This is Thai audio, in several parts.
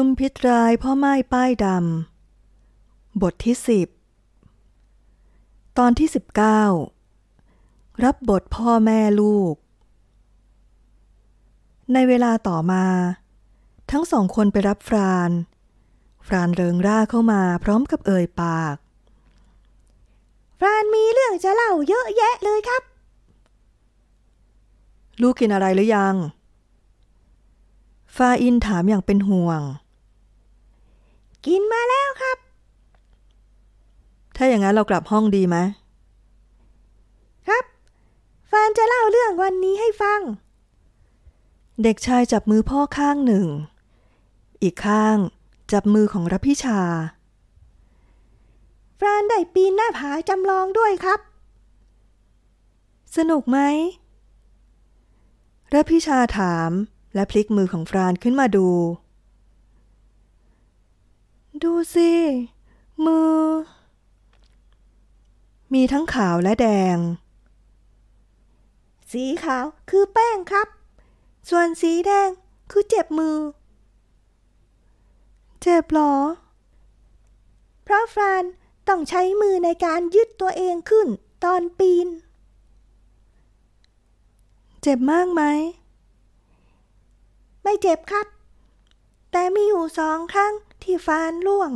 ุมพิตรายพ่อไม้ป้ายดำ บทที่สิบตอนที่สิบเก้ารับบทพ่อแม่ลูก ในเวลาต่อมา ทั้งสองคนไปรับฟราน ฟรานเริงร่าเข้ามาพร้อมกับเอ่ยปากฟรานมีเรื่องจะเล่าเยอะแยะเลยครับ ลูกกินอะไรหรือยัง ฟาอินถามอย่างเป็นห่วงกินมาแล้วครับ ถ้าอย่างนั้นเรากลับห้องดีไหม ครับฟานจะเล่าเรื่องวันนี้ให้ฟัง เด็กชายจับมือพ่อข้างหนึ่ง อีกข้างจับมือของรพิชา ฟรานได้ปีนหน้าผาจำลองด้วยครับ สนุกไหมรพิชาถามและพลิกมือของฟรานขึ้นมาดูดูสิ มือ มีทั้งขาวและแดง สีขาวคือแป้งครับ ส่วนสีแดงคือเจ็บมือ เจ็บหรอ เพราะฟรานต้องใช้มือในการยึดตัวเองขึ้นตอนปีน เจ็บมากไหม ไม่เจ็บครับ แต่มีอยู่สองครั้งที่ฟานล่วง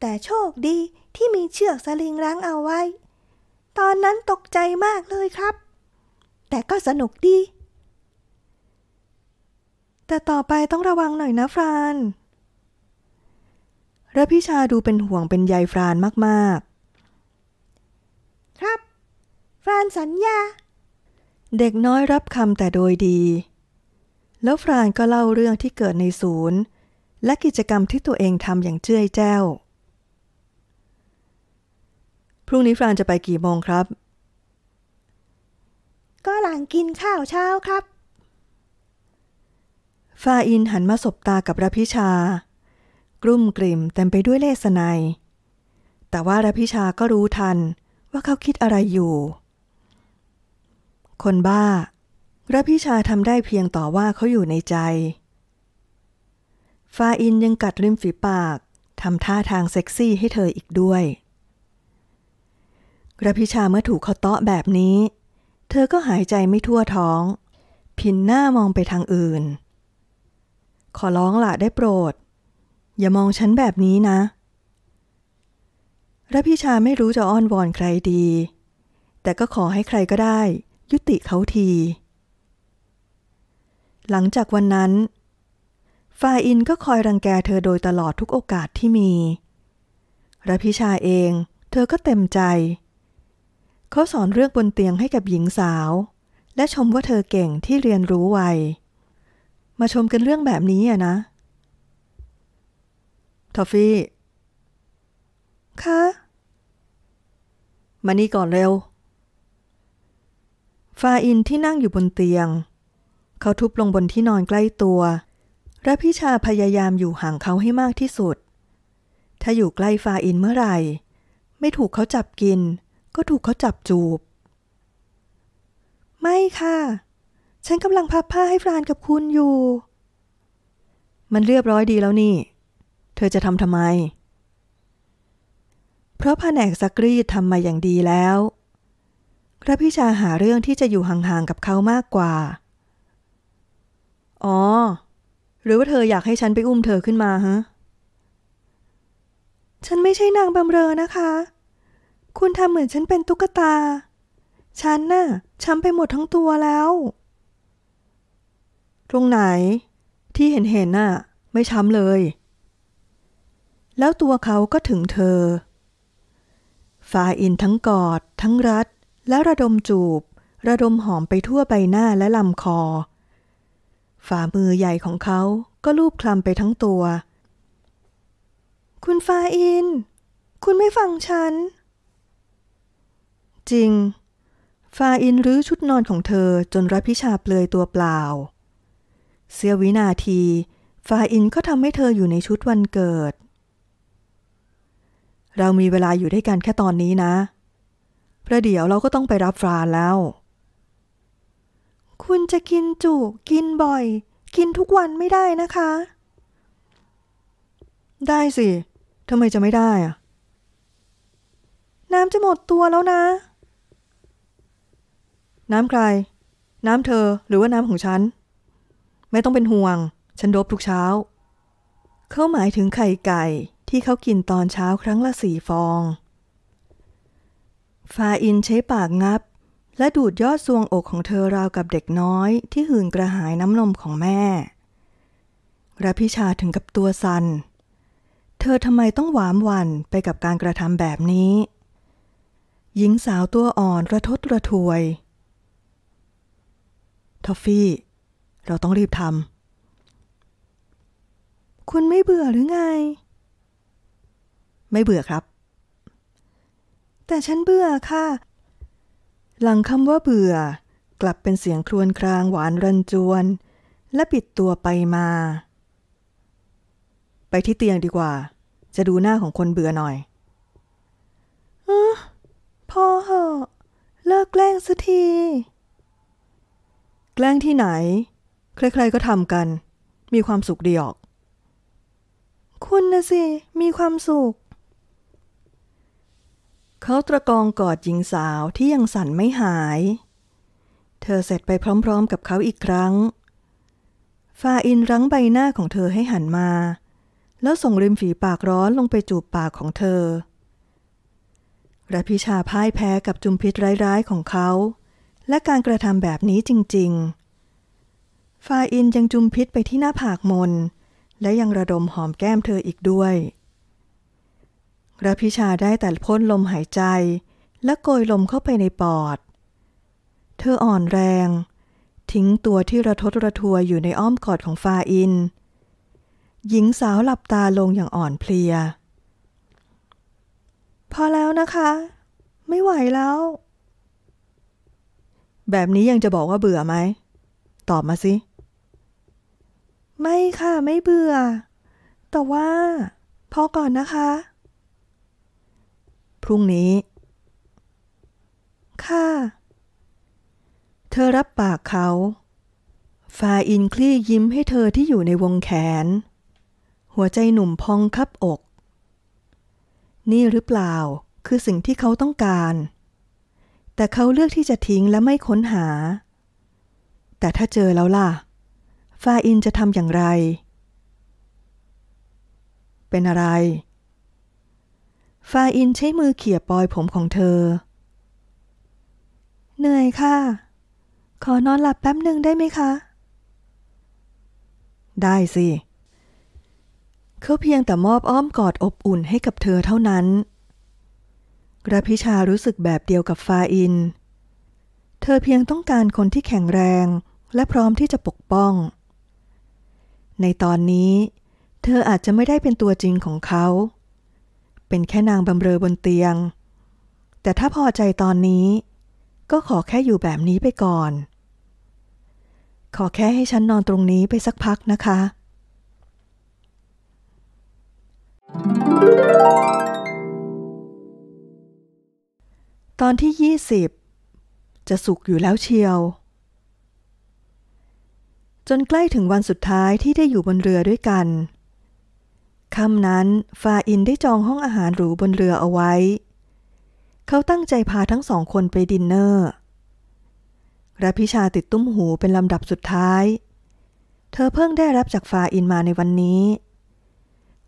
แต่โชคดีที่มีเชือกสลิงรั้งเอาไว้ ตอนนั้นตกใจมากเลยครับ แต่ก็สนุกดี แต่ต่อไปต้องระวังหน่อยนะฟรานระพิชาดูเป็นห่วงเป็นใยฟรานมากๆ ครับ ฟรานสัญญา เด็กน้อยรับคำแต่โดยดี แล้วฟรานก็เล่าเรื่องที่เกิดในศูนย์และกิจกรรมที่ตัวเองทำอย่างเจ้ยแจ้ว พรุ่งนี้ฟรานจะไปกี่โมงครับ ก็หลังกินข้าวเช้าครับฟาอินหันมาสบตากับรพิชา กลุ่มกลิ่มเต็มไปด้วยเลสไนแต่ว่ารพิชาก็รู้ทันว่าเขาคิดอะไรอยู่ คนบ้า ระพิชาทำได้เพียงต่อว่าเขาอยู่ในใจฟาอินยังกัดริมฝีปาก ทำท่าทางเซ็กซี่ให้เธออีกด้วย กระพิชาเมื่อถูกเขาเตาะแบบนี้ เธอก็หายใจไม่ทั่วท้อง พินหน้ามองไปทางอื่น ขอร้องละได้โปรด อย่ามองฉันแบบนี้นะ ระพิชาไม่รู้จะอ้อนวอนใครดี แต่ก็ขอให้ใครก็ได้ยุติเขาที หลังจากวันนั้นฟาอินก็คอยรังแกเธอโดยตลอดทุกโอกาสที่มี ระพิชาเอง เธอก็เต็มใจ เขาสอนเรื่องบนเตียงให้กับหญิงสาว และชมว่าเธอเก่งที่เรียนรู้ไว มาชมกันเรื่องแบบนี้อะนะ ทอฟฟี่คะมานี่ก่อนเร็ว ฟาอินที่นั่งอยู่บนเตียง เขาทุบลงบนที่นอนใกล้ตัวระพิชาพยายามอยู่ห่างเขาให้มากที่สุด ถ้าอยู่ใกล้ฟาอินเมื่อไหร่ ไม่ถูกเขาจับกิน ก็ถูกเขาจับจูบ ไม่ค่ะ ฉันกำลังพับผ้าให้ฟรานกับคุณอยู่ มันเรียบร้อยดีแล้วนี่ เธอจะทำทำไม เพราะแานกสกรีดทำมาอย่างดีแล้วกระพิชาหาเรื่องที่จะอยู่ห่างๆกับเขามากกว่า อ๋อหรือว่าเธออยากให้ฉันไปอุ้มเธอขึ้นมา ฮะ ฉันไม่ใช่นางบำเรอนะคะ คุณทำเหมือนฉันเป็นตุ๊กตา ฉันน่ะช้ำไปหมดทั้งตัวแล้ว ตรงไหน ที่เห็นเห็นน่ะ ไม่ช้ำเลย แล้วตัวเขาก็ถึงเธอฟาอินทั้งกอด ทั้งรัด และระดมจูบ ระดมหอมไปทั่วใบหน้าและลำคอฝ่ามือใหญ่ของเขาก็ลูบคลำไปทั้งตัว คุณฟาอิน คุณไม่ฟังฉัน จริง ฟาอินรื้อชุดนอนของเธอจนรับพิชาเปลือยตัวเปล่า เสียวินาที ฟาอินก็ทำให้เธออยู่ในชุดวันเกิด เรามีเวลาอยู่ด้วยกันแค่ตอนนี้นะ ประเดี๋ยวเราก็ต้องไปรับฟาแล้วคุณจะกินจุกินบ่อย กินทุกวันไม่ได้นะคะ ได้สิทำไมจะไม่ได้อะน้ำจะหมดตัวแล้วนะ น้ำใคร น้ำเธอหรือว่าน้ำของฉัน ไม่ต้องเป็นห่วง ฉันดบทุกเช้า เขาหมายถึงไข่ไก่ ที่เขากินตอนเช้าครั้งละสี่ฟอง ฟาอินใช้ปากงับและดูดยอดซวงอกของเธอราวกับเด็กน้อยที่หื่นกระหายน้ำนมของแม่ระพิชาถึงกับตัวสัน่นเธอทำไมต้องหวามวันไปกับการกระทำแบบนี้ หญิงสาวตัวอ่อนระทดระทวย ทอฟฟี่ เราต้องรีบทำ คุณไม่เบื่อหรือไง ไม่เบื่อครับ แต่ฉันเบื่อค่ะหลังคำว่าเบื่อ กลับเป็นเสียงครวญครางหวานรันจวน และปิดตัวไปมา ไปที่เตียงดีกว่า จะดูหน้าของคนเบื่อหน่อยอพอเหอะเลิกแกล้งสักที แกล้งที่ไหน ใครๆก็ทำกัน มีความสุขดีออก คุณนะสิ มีความสุขเขาตะกองกอดหญิงสาวที่ยังสั่นไม่หาย เธอเสร็จไปพร้อมๆ กับเขาอีกครั้ง ฟาอินรั้งใบหน้าของเธอให้หันมา แล้วส่งริมฝีปากร้อนลงไปจูบปากของเธอระพิชาพ่ายแพ้กับจุมพิษร้ายๆของเขา และการกระทำแบบนี้จริงๆฟาอินยังจุมพิษไปที่หน้าผากมน และยังระดมหอมแก้มเธออีกด้วยระพิชาได้แต่พ่นลมหายใจ และโกยลมเข้าไปในปอด เธออ่อนแรง ทิ้งตัวที่ระทดระทัวอยู่ในอ้อมกอดของฟาอิน หญิงสาวหลับตาลงอย่างอ่อนเพลีย พอแล้วนะคะ ไม่ไหวแล้ว แบบนี้ยังจะบอกว่าเบื่อไหมตอบมาสิ ไม่ค่ะไม่เบื่อ แต่ว่า พอก่อนนะคะพรุ่งนี้ ค่ะ เธอรับปากเขาฟาอินคลี่ยิ้มให้เธอที่อยู่ในวงแขน หัวใจหนุ่มพองคับอก นี่หรือเปล่า คือสิ่งที่เขาต้องการ แต่เขาเลือกที่จะทิ้งและไม่ค้นหา แต่ถ้าเจอแล้วล่ะฟาอินจะทำอย่างไร เป็นอะไรฟาอินใช้มือเขี่ยปลอยผมของเธอ เหนื่อยค่ะ ขอนอนหลับแป๊บหนึ่งได้ไหมคะ ได้สิเขาเพียงแต่มอบอ้อมกอดอบอุ่นให้กับเธอเท่านั้นรพิชารู้สึกแบบเดียวกับฟาอิน เธอเพียงต้องการคนที่แข็งแรงและพร้อมที่จะปกป้อง ในตอนนี้ เธออาจจะไม่ได้เป็นตัวจริงของเขาเป็นแค่นางบำเรอบนเตียง แต่ถ้าพอใจตอนนี้ ก็ขอแค่อยู่แบบนี้ไปก่อน ขอแค่ให้ฉันนอนตรงนี้ไปสักพักนะคะ ตอนที่ 20 จะสุกอยู่แล้วเชียว จนใกล้ถึงวันสุดท้ายที่ได้อยู่บนเรือด้วยกันเค่ำนั้นฟาอินได้จองห้องอาหารหรูบนเรือเอาไว้ เขาตั้งใจพาทั้งสองคนไปดินเนอร์รับพิชาติดตุ้มหูเป็นลำดับสุดท้าย เธอเพิ่งได้รับจากฟาอินมาในวันนี้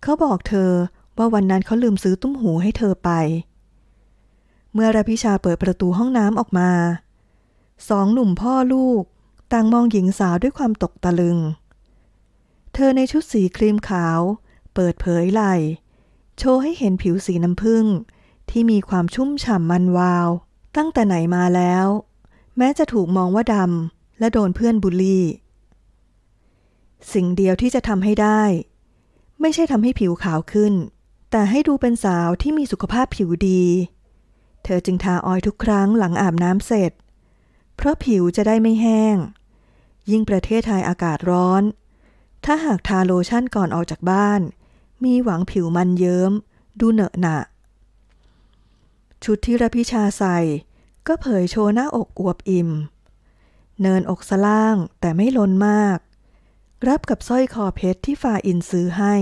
เขาบอกเธอว่าวันนั้นเขาลืมซื้อตุ้มหูให้เธอไป เมื่อราพิชาเปิดประตูห้องน้ำออกมา สองหนุ่มพ่อลูก ต่างมองหญิงสาวด้วยความตกตะลึง เธอในชุดสีครีมขาวเปิดเผยไหลโชว์ให้เห็นผิวสีน้ำผึ้ง ที่มีความชุ่มฉ่ำมันวาว ตั้งแต่ไหนมาแล้ว แม้จะถูกมองว่าดำและโดนเพื่อนบูลลี่สิ่งเดียวที่จะทำให้ได้ ไม่ใช่ทำให้ผิวขาวขึ้น แต่ให้ดูเป็นสาวที่มีสุขภาพผิวดี เธอจึงทาออยทุกครั้งหลังอาบน้ำเสร็จ เพราะผิวจะได้ไม่แห้ง ยิ่งประเทศไทยอากาศร้อน ถ้าหากทาโลชั่นก่อนออกจากบ้านมีหวังผิวมันเยิ้ม ดูเหนอะหนะชุดที่ระพิชาใส่ก็เผยโชว์หน้าอกอวบอิ่ม เนินอกสล่างแต่ไม่ล้นมาก รับกับสร้อยคอเพชรที่ฝ่าอินซื้อให้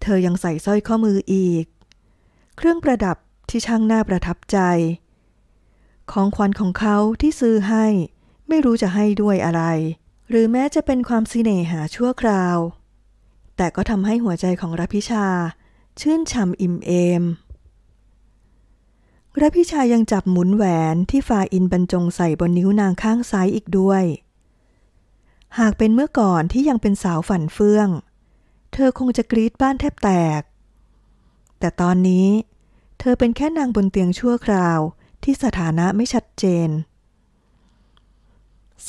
เธอยังใส่สร้อยข้อมืออีก เครื่องประดับที่ช่างหน้าประทับใจ ของขวัญของเขาที่ซื้อให้ไม่รู้จะให้ด้วยอะไร หรือแม้จะเป็นความสิเนหาชั่วคราวแต่ก็ทำให้หัวใจของรพิชา ชื่นช่ำอิ่มเอมรพิชายังจับหมุนแหวนที่ฟาอินบรรจงใส่บนนิ้วนางข้างซ้ายอีกด้วย หากเป็นเมื่อก่อนที่ยังเป็นสาวฝันเฟื่อง เธอคงจะกรีดบ้านแทบแตก แต่ตอนนี้ เธอเป็นแค่นางบนเตียงชั่วคราวที่สถานะไม่ชัดเจน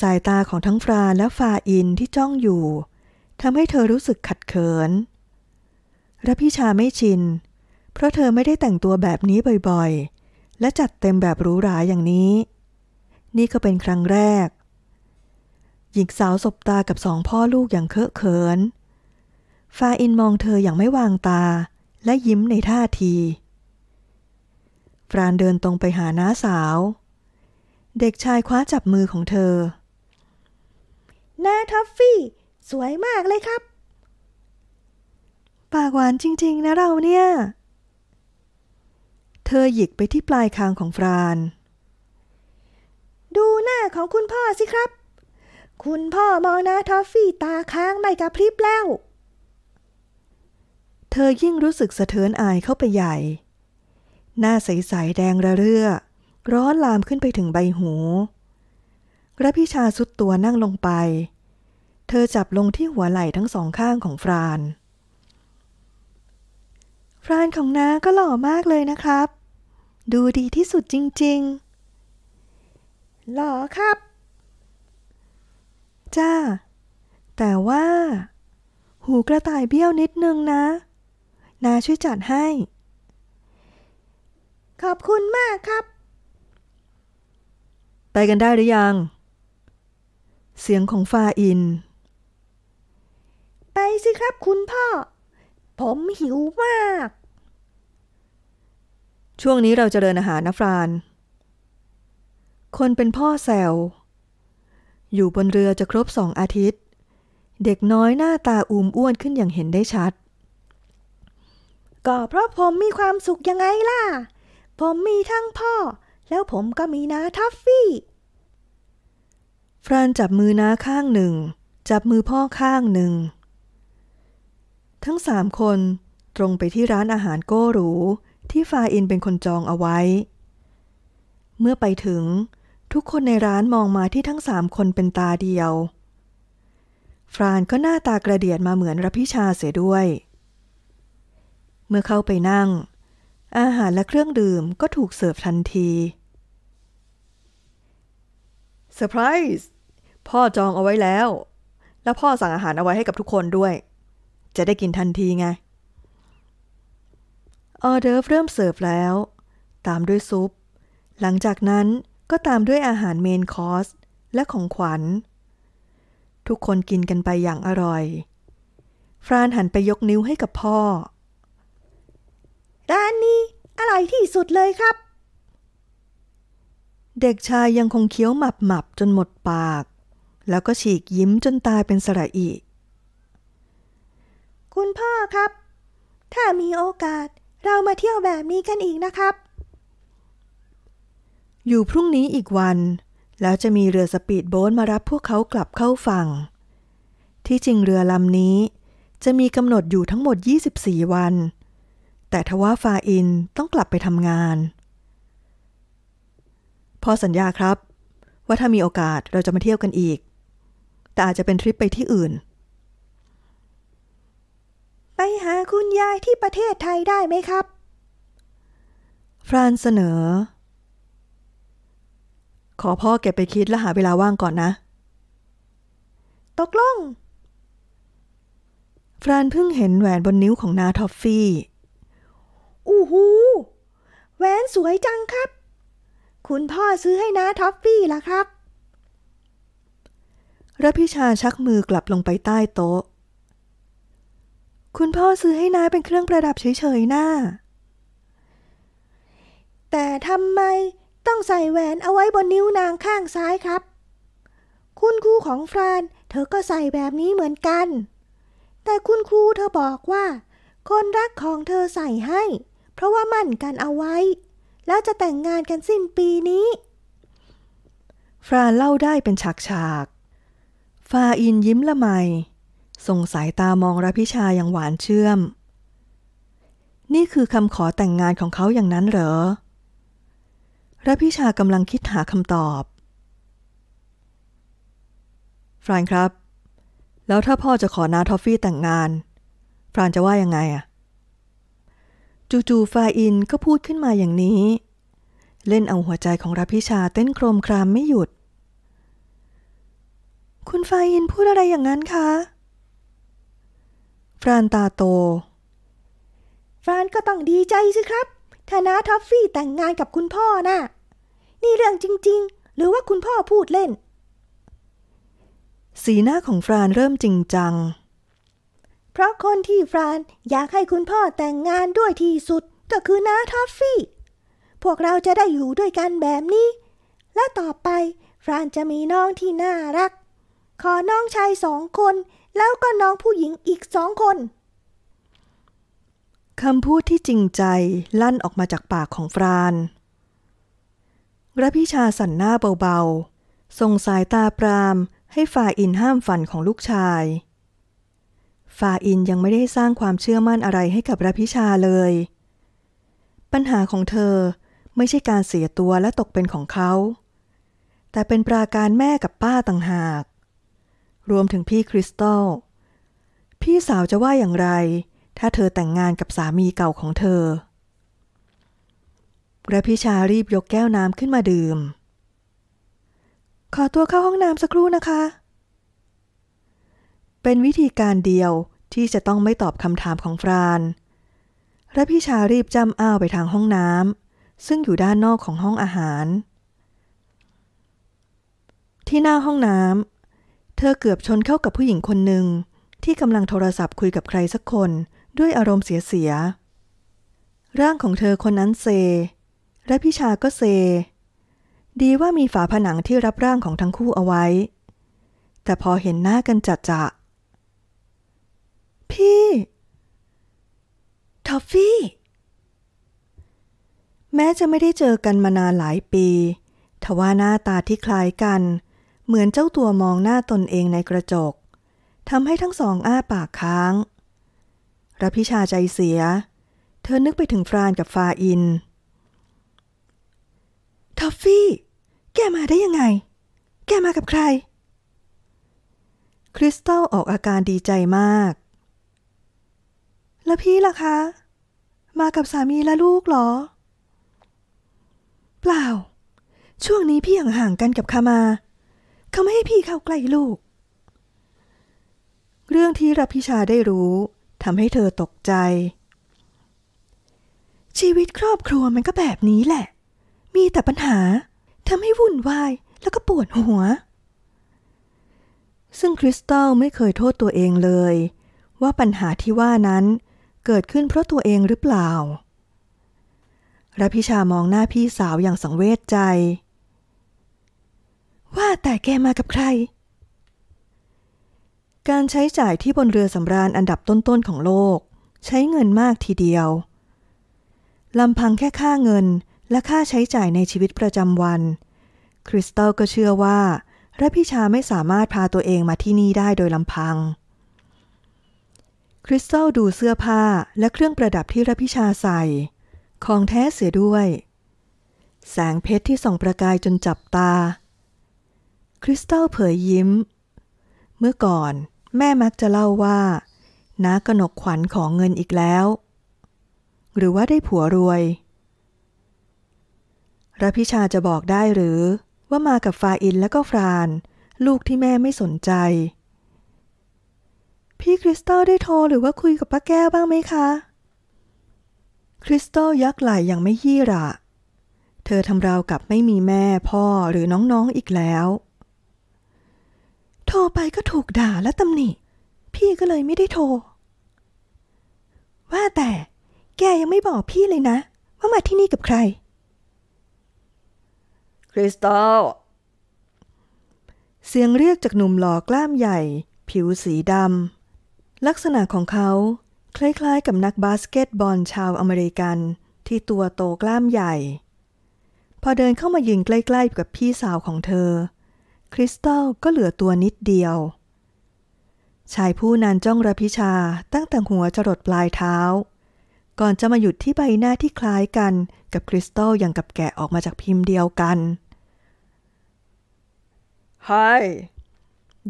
สายตาของทั้งฟราและฟาอินที่จ้องอยู่ทำให้เธอรู้สึกขัดเขินรพิชาไม่ชิน เพราะเธอไม่ได้แต่งตัวแบบนี้บ่อยๆ และจัดเต็มแบบหรูหราอย่างนี้ นี่ก็เป็นครั้งแรก หญิงสาวสบตากับสองพ่อลูกอย่างเคอะเขิน ฟาอินมองเธออย่างไม่วางตา และยิ้มในท่าที ฟรานเดินตรงไปหาน้าสาว เด็กชายคว้าจับมือของเธอน้าทัฟฟี่สวยมากเลยครับ ปากหวานจริง ๆ นะเราเนี่ย เธอหยิกไปที่ปลายคางของฟราน ดูหน้าของคุณพ่อสิครับ คุณพ่อมองนาทอฟฟี่ตาค้างไม่กระพริบแล้ว เธอยิ่งรู้สึกสะเทือนอายเข้าไปใหญ่ หน้าใสๆแดงระเรื่อ ร้อนลามขึ้นไปถึงใบหูกระพิชาสุดตัวนั่งลงไปเธอจับลงที่หัวไหล่ทั้งสองข้างของฟราน ฟรานของน้าก็หล่อมากเลยนะครับ ดูดีที่สุดจริงๆ หล่อครับ จ้า แต่ว่า หูกระต่ายเบี้ยวนิดนึงนะ นาช่วยจัดให้ ขอบคุณมากครับ ไปกันได้หรือยัง เสียงของฟาอินไปสิครับคุณพ่อ ผมหิวมาก ช่วงนี้เราจะเดินอาหารนะฟราน คนเป็นพ่อแซวอยู่บนเรือจะครบสองอาทิตย์ เด็กน้อยหน้าตาอุ้มอ้วนขึ้นอย่างเห็นได้ชัด ก็เพราะผมมีความสุขยังไงล่ะ ผมมีทั้งพ่อ แล้วผมก็มีนาทัฟฟี่ ฟรานจับมือน้าข้างหนึ่ง จับมือพ่อข้างหนึ่งทั้งสามคนตรงไปที่ร้านอาหารโก้หรูที่ฟาอินเป็นคนจองเอาไว้ เมื่อไปถึง ทุกคนในร้านมองมาที่ทั้งสามคนเป็นตาเดียว ฟรานก็หน้าตากระเดียดมาเหมือนรพิชาเสียด้วย เมื่อเข้าไปนั่ง อาหารและเครื่องดื่มก็ถูกเสิร์ฟทันทีเซอร์ไพรส์พ่อจองเอาไว้แล้ว แล้วพ่อสั่งอาหารเอาไว้ให้กับทุกคนด้วยจะได้กินทันทีไง ออเดิร์ฟเริ่มเสิร์ฟแล้ว ตามด้วยซุป หลังจากนั้นก็ตามด้วยอาหารเมนคอร์ส และของขวัญ ทุกคนกินกันไปอย่างอร่อย ฟรานหันไปยกนิ้วให้กับพ่อร้านนี้อร่อยที่สุดเลยครับ เด็กชายยังคงเคี้ยวหมับๆจนหมดปาก แล้วก็ฉีกยิ้มจนตายเป็นสระอีกคุณพ่อครับ ถ้ามีโอกาสเรามาเที่ยวแบบนี้กันอีกนะครับ อยู่พรุ่งนี้อีกวัน แล้วจะมีเรือสปีดโบ๊ทมารับพวกเขากลับเข้าฝั่ง ที่จริงเรือลำนี้ จะมีกำหนดอยู่ทั้งหมด 24 วัน แต่ทว่าฟาอินต้องกลับไปทำงาน พอสัญญาครับ ว่าถ้ามีโอกาสเราจะมาเที่ยวกันอีก แต่อาจจะเป็นทริปไปที่อื่นไปหาคุณยายที่ประเทศไทยได้ไหมครับ ฟรานเสนอ ขอพ่อเก็บไปคิดและหาเวลาว่างก่อนนะ ตกลง ฟรานเพิ่งเห็นแหวนบนนิ้วของนาทอฟฟี่ อู้หู แหวนสวยจังครับ คุณพ่อซื้อให้นาทอฟฟี่ล่ะครับรพิชาชักมือกลับลงไปใต้โต๊ะคุณพ่อซื้อให้น้าเป็นเครื่องประดับเฉยๆนะ่าแต่ทำไมต้องใส่แหวนเอาไว้บนนิ้วนางข้างซ้ายครับ คุณครูของฟรานเธอก็ใส่แบบนี้เหมือนกัน แต่คุณครูเธอบอกว่า คนรักของเธอใส่ให้ เพราะว่ามั่นกันเอาไว้ แล้วจะแต่งงานกันสิ้นปีนี้ ฟรานเล่าได้เป็นฉากๆ ฟาอินยิ้มละไมส่งสายตามองรัพิชาอย่างหวานเชื่อม นี่คือคำขอแต่งงานของเขาอย่างนั้นเหรอรัพิชากำลังคิดหาคำตอบฟรานครับ แล้วถ้าพ่อจะขอนาทอฟฟี่แต่งงานฟรานจะว่ายังไงอะจูู่ฟาอินก็พูดขึ้นมาอย่างนี้ เล่นเอาหัวใจของรัพิชาเต้นโครมครามไม่หยุด คุณฟาอินพูดอะไรอย่างนั้นคะฟรานตาโต ฟรานก็ต้องดีใจสิครับถ้านาท็อฟฟี่แต่งงานกับคุณพ่อนะ่ะนี่เรื่องจริง ๆ หรือว่าคุณพ่อพูดเล่น สีหน้าของฟรานเริ่มจริงจัง เพราะคนที่ฟรานอยากให้คุณพ่อแต่งงานด้วยที่สุดก็คือนาท็อฟฟี่ พวกเราจะได้อยู่ด้วยกันแบบนี้ และต่อไป ฟรานจะมีน้องที่น่ารัก ขอน้องชายสองคนแล้วก็น้องผู้หญิงอีกสองคน คำพูดที่จริงใจลั่นออกมาจากปากของฟราน ระพิชาสั่นหน้าเบาๆส่งสายตาปรามให้ฟาอินห้ามฝันของลูกชายฟาอินยังไม่ได้สร้างความเชื่อมั่นอะไรให้กับระพิชาเลย ปัญหาของเธอไม่ใช่การเสียตัวและตกเป็นของเขา แต่เป็นปราการแม่กับป้าต่างหากรวมถึงพี่คริสตัลพี่สาวจะว่าอย่างไร ถ้าเธอแต่งงานกับสามีเก่าของเธอระพิชารีบยกแก้วน้ำขึ้นมาดื่ม ขอตัวเข้าห้องน้ำสักครู่นะคะ เป็นวิธีการเดียวที่จะต้องไม่ตอบคำถามของฟรานระพิชารีบจำอ้าวไปทางห้องน้ำซึ่งอยู่ด้านนอกของห้องอาหาร ที่หน้าห้องน้ำเธอเกือบชนเข้ากับผู้หญิงคนหนึ่งที่กำลังโทรศัพท์คุยกับใครสักคนด้วยอารมณ์เสียๆร่างของเธอคนนั้นเซ และพิชาก็เซ ดีว่ามีฝาผนังที่รับร่างของทั้งคู่เอาไว้ แต่พอเห็นหน้ากันจัดจะพี่ ทอฟฟี่ แม้จะไม่ได้เจอกันมานานหลายปี ทว่าหน้าตาที่คล้ายกันเหมือนเจ้าตัวมองหน้าตนเองในกระจกทำให้ทั้งสองอ้าปากค้างรพิชาใจเสีย เธอนึกไปถึงฟรานกับฟาอินทอฟฟี่แกมาได้ยังไง แกมากับใคร คริสตัลออกอาการดีใจมากแล้วพี่ล่ะคะ มากับสามีและลูกหรอ เปล่า ช่วงนี้พี่ห่างๆกันกับคามาเขาไม่ให้พี่เข้าใกล้ลูก เรื่องที่รับพิชาได้รู้ทำให้เธอตกใจ ชีวิตครอบครัวมันก็แบบนี้แหละ มีแต่ปัญหาทำให้วุ่นวายแล้วก็ปวดหัว ซึ่งคริสตัลไม่เคยโทษตัวเองเลย ว่าปัญหาที่ว่านั้น เกิดขึ้นเพราะตัวเองหรือเปล่ารพิชามองหน้าพี่สาวอย่างสังเวชใจว่าแต่แกมากับใคร การใช้จ่ายที่บนเรือสำราญอันดับต้นๆของโลก ใช้เงินมากทีเดียว ลำพังแค่ค่าเงินและค่าใช้จ่ายในชีวิตประจำวัน คริสตัลก็เชื่อว่าระพิชาไม่สามารถพาตัวเองมาที่นี่ได้โดยลำพัง คริสตัลดูเสื้อผ้าและเครื่องประดับที่ระพิชาใส่ ของแท้เสียด้วย แสงเพชรที่ส่องประกายจนจับตาคริสตัลเผยยิ้ม เมื่อก่อนแม่มักจะเล่าว่าน้ากนกขวัญของเงินอีกแล้ว หรือว่าได้ผัวรวยรพิชาจะบอกได้หรือ ว่ามากับฟาอินแล้วก็ฟราน ลูกที่แม่ไม่สนใจ พี่คริสตัลได้โทรหรือว่าคุยกับป้าแก้วบ้างไหมคะ คริสตัลยักไหลอย่างไม่ยี่ระเธอทำราวกับไม่มีแม่พ่อหรือน้องๆออีกแล้วโทรไปก็ถูกด่าและตำหนิ พี่ก็เลยไม่ได้โทร ว่าแต่แกยังไม่บอกพี่เลยนะ ว่ามาที่นี่กับใครคริสตัล เสียงเรียกจากหนุ่มหล่อกล้ามใหญ่ ผิวสีดำลักษณะของเขา คล้ายๆกับนักบาสเกตบอลชาวอเมริกัน ที่ตัวโตกล้ามใหญ่ พอเดินเข้ามายืนใกล้ ๆ กับพี่สาวของเธอคริสตัลก็เหลือตัวนิดเดียว ชายผู้นั้นจ้องระพิชาตั้งแต่หัวจรดปลายเท้า ก่อนจะมาหยุดที่ใบหน้าที่คล้ายกันกับคริสตัลอย่างกับแกะออกมาจากพิมพ์เดียวกัน Hi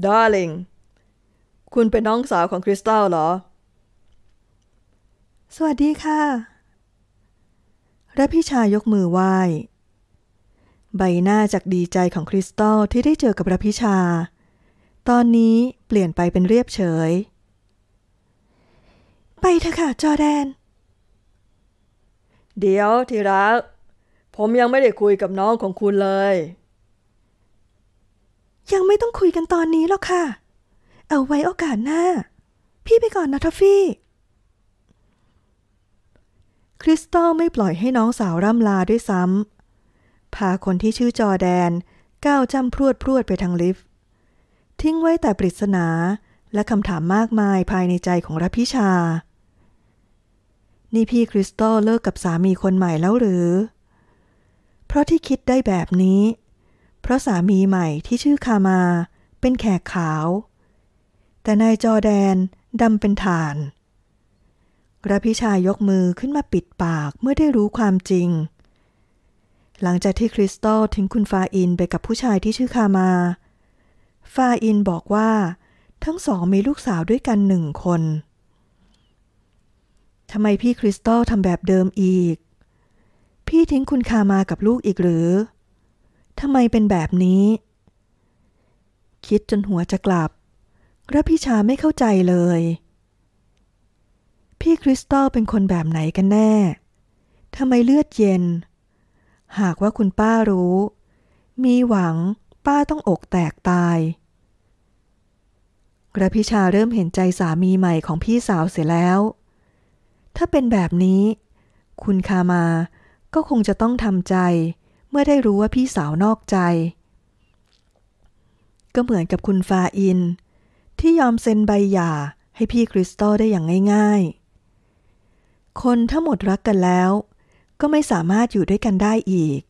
darling คุณเป็นน้องสาวของคริสตัลเหรอ สวัสดีค่ะ ระพิชายกมือไหว้ใบหน้าจากดีใจของคริสตัลที่ได้เจอกับระพิชา ตอนนี้เปลี่ยนไปเป็นเรียบเฉย ไปเถอะค่ะจอแดน เดี๋ยวที่รัก ผมยังไม่ได้คุยกับน้องของคุณเลย ยังไม่ต้องคุยกันตอนนี้หรอกค่ะ เอาไว้โอกาสหน้า พี่ไปก่อนนะทอฟฟี่คริสตัลไม่ปล่อยให้น้องสาวร่ำลาด้วยซ้ำพาคนที่ชื่อจอแดนก้าวจำพรวดพรวดไปทางลิฟต์ทิ้งไว้แต่ปริศนาและคำถามมากมายภายในใจของรัพิชา นี่พี่คริสตัลเลิกกับสามีคนใหม่แล้วหรือ เพราะที่คิดได้แบบนี้ เพราะสามีใหม่ที่ชื่อคามาเป็นแขกขาว แต่นายจอแดนดำเป็นฐานรพิชายกมือขึ้นมาปิดปากเมื่อได้รู้ความจริงหลังจากที่คริสตัลทิ้งคุณฟาอินไปกับผู้ชายที่ชื่อคามา ฟาอินบอกว่า ทั้งสองมีลูกสาวด้วยกันหนึ่งคน ทำไมพี่คริสตัลทำแบบเดิมอีก พี่ทิ้งคุณคามากับลูกอีกหรือ ทำไมเป็นแบบนี้ คิดจนหัวจะกลับระพี่ชาไม่เข้าใจเลย พี่คริสตัลเป็นคนแบบไหนกันแน่ ทำไมเลือดเย็นหากว่าคุณป้ารู้ มีหวังป้าต้องอกแตกตาย กระพิชาเริ่มเห็นใจสามีใหม่ของพี่สาวเสียแล้ว ถ้าเป็นแบบนี้ คุณคามาก็คงจะต้องทำใจ เมื่อได้รู้ว่าพี่สาวนอกใจ ก็เหมือนกับคุณฟาอิน ที่ยอมเซ็นใบหย่าให้พี่คริสตัลได้อย่างง่ายๆ คนถ้าหมดรักกันแล้วก็ไม่สามารถอยู่ด้วยกันได้อีก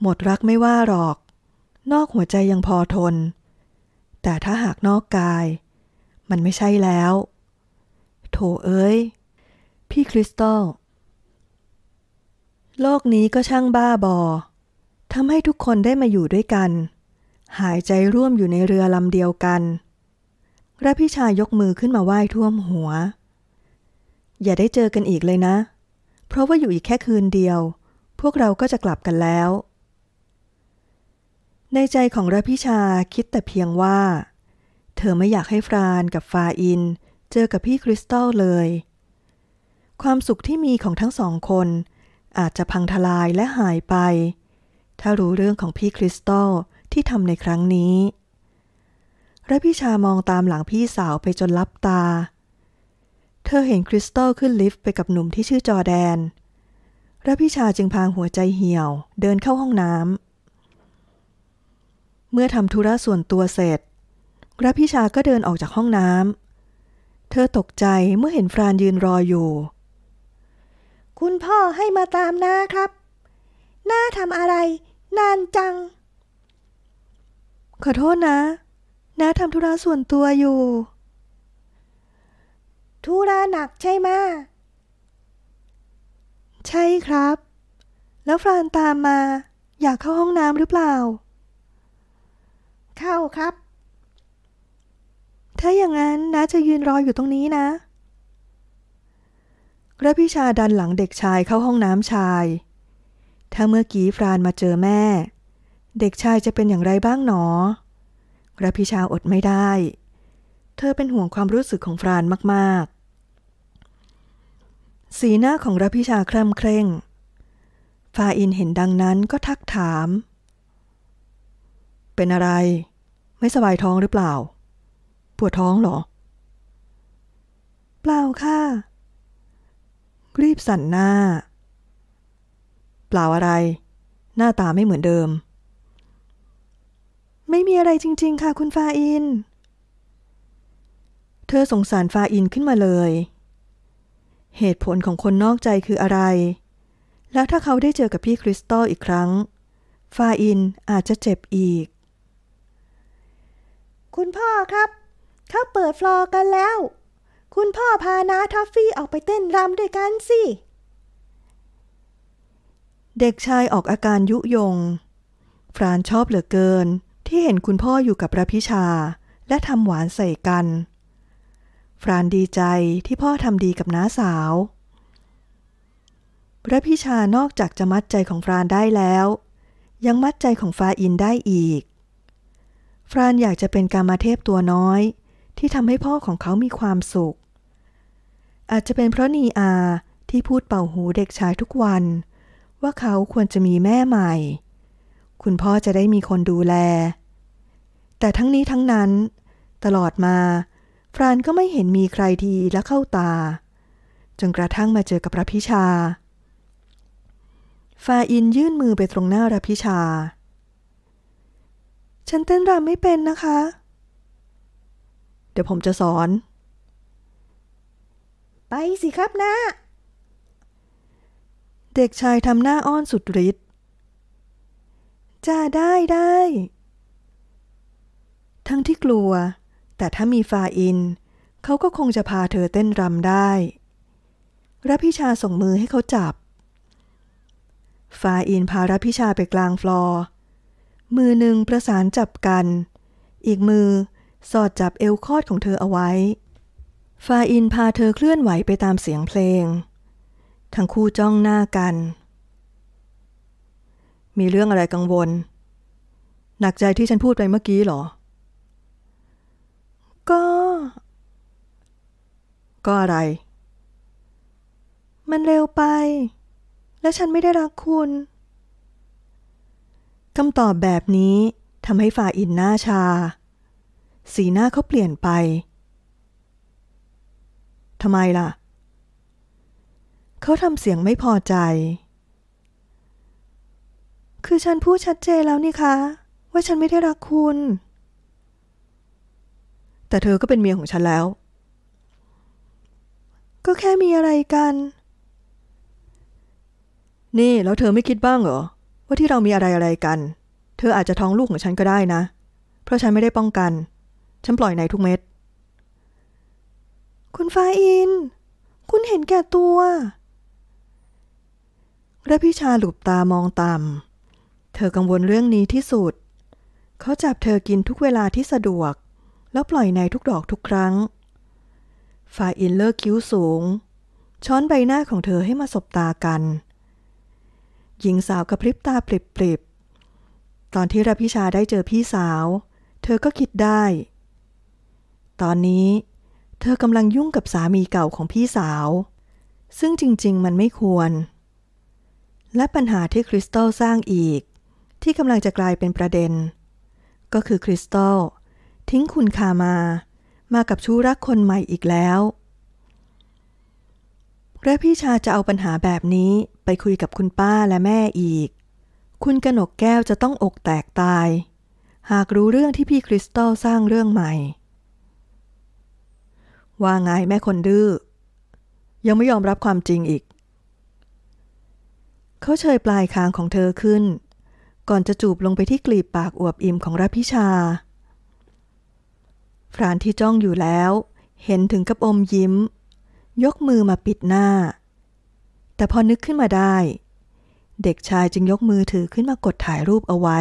หมดรักไม่ว่าหรอก นอกหัวใจยังพอทน แต่ถ้าหากนอกกาย มันไม่ใช่แล้ว โถเอ้ยพี่คริสตัลโลกนี้ก็ช่างบ้าบอทำให้ทุกคนได้มาอยู่ด้วยกัน หายใจร่วมอยู่ในเรือลำเดียวกัน และพี่ชายยกมือขึ้นมาไหว้ท่วมหัว อย่าได้เจอกันอีกเลยนะเพราะว่าอยู่อีกแค่คืนเดียวพวกเราก็จะกลับกันแล้ว ในใจของระพิชาคิดแต่เพียงว่า เธอไม่อยากให้ฟรานกับฟาอินเจอกับพี่คริสตัลเลย ความสุขที่มีของทั้งสองคน อาจจะพังทลายและหายไป ถ้ารู้เรื่องของพี่คริสตัลที่ทำในครั้งนี้ระพิชามองตามหลังพี่สาวไปจนลับตาเธอเห็นคริสตัลขึ้นลิฟต์ไปกับหนุ่มที่ชื่อจอแดนระพิชาจึงพางหัวใจเหี่ยว เดินเข้าห้องน้ำ เมื่อทำธุระส่วนตัวเสร็จระพิชาก็เดินออกจากห้องน้ำ เธอตกใจเมื่อเห็นฟรานยืนรออยู่ คุณพ่อให้มาตามน้าครับน้าทำอะไรนานจัง ขอโทษนะน้าทำธุระส่วนตัวอยู่ธุระหนักใช่ไหมใช่ครับ แล้วฟรานตามมาอยากเข้าห้องน้ำหรือเปล่า เข้าครับ ถ้าอย่างนั้นน้าจะยืนรออยู่ตรงนี้นะระพิชาดันหลังเด็กชายเข้าห้องน้ำชาย ถ้าเมื่อกี้ฟรานมาเจอแม่ เด็กชายจะเป็นอย่างไรบ้างหนอระพิชาอดไม่ได้ เธอเป็นห่วงความรู้สึกของฟรานมากสีหน้าของรพิชาคร่ำเคร่ง ฟาอินเห็นดังนั้นก็ทักถาม เป็นอะไร ไม่สบายท้องหรือเปล่าปวดท้องหรอ เปล่าค่ะ รีบสั่นหน้า เปล่าอะไร หน้าตาไม่เหมือนเดิม ไม่มีอะไรจริง ๆ ค่ะ คุณฟาอิน เธอสงสารฟาอินขึ้นมาเลยเหตุผลของคนนอกใจคืออะไร แล้วถ้าเขาได้เจอกับพี่คริสตัลอีกครั้ง ฟาอินอาจจะเจ็บอีก คุณพ่อครับ เขาเปิดฟลอร์กันแล้ว คุณพ่อพานาทัฟฟี่ออกไปเต้นรำด้วยกันสิ เด็กชายออกอาการยุยง ฟรานชอบเหลือเกินที่เห็นคุณพ่ออยู่กับระพิชา และทำหวานใส่กันฟรานดีใจที่พ่อทำดีกับน้าสาว พระพิชานอกจากจะมัดใจของฟรานได้แล้ว ยังมัดใจของฟาอินได้อีก ฟรานอยากจะเป็นกามเทพตัวน้อย ที่ทำให้พ่อของเขามีความสุข อาจจะเป็นเพราะนีอาที่พูดเป่าหูเด็กชายทุกวัน ว่าเขาควรจะมีแม่ใหม่ คุณพ่อจะได้มีคนดูแล แต่ทั้งนี้ทั้งนั้น ตลอดมาพรานก็ไม่เห็นมีใครดีและเข้าตาจนกระทั่งมาเจอกับรพิชา ฟาอินยื่นมือไปตรงหน้ารพิชา ฉันเต้นรำไม่เป็นนะคะ เดี๋ยวผมจะสอน ไปสิครับนะ เด็กชายทำหน้าอ้อนสุดฤทธิ์จะได้ได้ ทั้งที่กลัวแต่ถ้ามีฟาอินเขาก็คงจะพาเธอเต้นรำได้ รับพิชาส่งมือให้เขาจับ ฟาอินพารับพิชาไปกลางฟลอร์ มือหนึ่งประสานจับกัน อีกมือสอดจับเอวคอดของเธอเอาไว้ ฟาอินพาเธอเคลื่อนไหวไปตามเสียงเพลง ทั้งคู่จ้องหน้ากัน มีเรื่องอะไรกังวล หนักใจที่ฉันพูดไปเมื่อกี้หรอก็ ก็อะไร มันเร็วไป และฉันไม่ได้รักคุณ คำตอบแบบนี้ทำให้ฝ่าอินหน้าชา สีหน้าเขาเปลี่ยนไป ทำไมล่ะ เขาทำเสียงไม่พอใจ คือฉันพูดชัดเจนแล้วนี่คะ ว่าฉันไม่ได้รักคุณแต่เธอก็เป็นเมียของฉันแล้ว ก็แค่มีอะไรกัน นี่ แล้วเธอไม่คิดบ้างเหรอ ว่าที่เรามีอะไรอะไรกัน เธออาจจะท้องลูกของฉันก็ได้นะ เพราะฉันไม่ได้ป้องกัน ฉันปล่อยในทุกเม็ด คุณฟ้าอิน คุณเห็นแก่ตัว และพิชาหลุบตามองตามเธอกังวลเรื่องนี้ที่สุด เขาจับเธอกินทุกเวลาที่สะดวกแล้วปล่อยในทุกดอกทุกครั้งฟาอินเลิกคิ้วสูง ช้อนใบหน้าของเธอให้มาสบตากัน หญิงสาวกระพริบตาปริบๆ ตอนที่รพิชาได้เจอพี่สาว เธอก็คิดได้ ตอนนี้ เธอกำลังยุ่งกับสามีเก่าของพี่สาว ซึ่งจริงๆ มันไม่ควร และปัญหาที่คริสตัลสร้างอีก ที่กำลังจะกลายเป็นประเด็น ก็คือคริสตัลทิ้งคุณคามา มากับชู้รักคนใหม่อีกแล้วและพี่ชาจะเอาปัญหาแบบนี้ไปคุยกับคุณป้าและแม่อีก คุณกนกแก้วจะต้องอกแตกตาย หากรู้เรื่องที่พี่คริสตัลสร้างเรื่องใหม่ ว่าไงแม่คนดื้อยังไม่ยอมรับความจริงอีก เขาเชยปลายคางของเธอขึ้น ก่อนจะจูบลงไปที่กลีบปากอวบอิ่มของรัพิชาพรานที่จ้องอยู่แล้ว เห็นถึงกับอมยิ้ม ยกมือมาปิดหน้า แต่พอนึกขึ้นมาได้ เด็กชายจึงยกมือถือขึ้นมากดถ่ายรูปเอาไว้